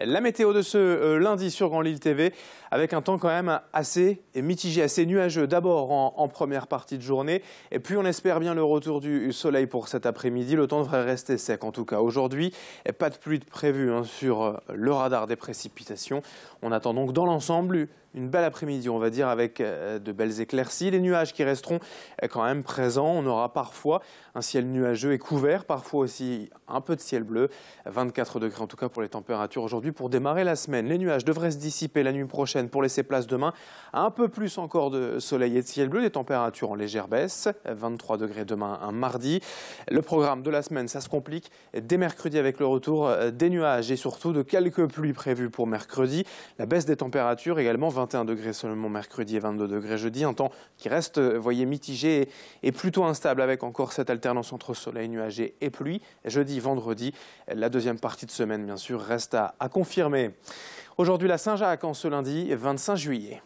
La météo de ce euh, lundi sur Grand Lille TV, avec un temps quand même assez mitigé, assez nuageux, d'abord en, première partie de journée, et puis on espère bien le retour du soleil pour cet après-midi. Le temps devrait rester sec en tout cas aujourd'hui, et pas de pluie de prévue hein, sur euh, le radar des précipitations. On attend donc dans l'ensemble une belle après-midi, on va dire, avec euh, de belles éclaircies. Les nuages qui resteront quand même présents. On aura parfois un ciel nuageux et couvert, parfois aussi un peu de ciel bleu. 24 degrés en tout cas pour les températures aujourd'hui pour démarrer la semaine. Les nuages devraient se dissiper la nuit prochaine pour laisser place demain à un peu plus encore de soleil et de ciel bleu, des températures en légère baisse, 23 degrés demain un mardi. Le programme de la semaine, ça se complique dès mercredi avec le retour euh, des nuages et surtout de quelques pluies prévues pour mercredi. La baisse des températures également 21 degrés seulement mercredi et 22 degrés jeudi, un temps qui reste, euh, voyez, mitigé et plutôt instable avec encore cette alternance entre soleil nuagé et pluie. Jeudi, vendredi, la deuxième partie de semaine bien sûr reste à Confirmé. Aujourd'hui, la Saint-Jacques en ce lundi 25 juillet.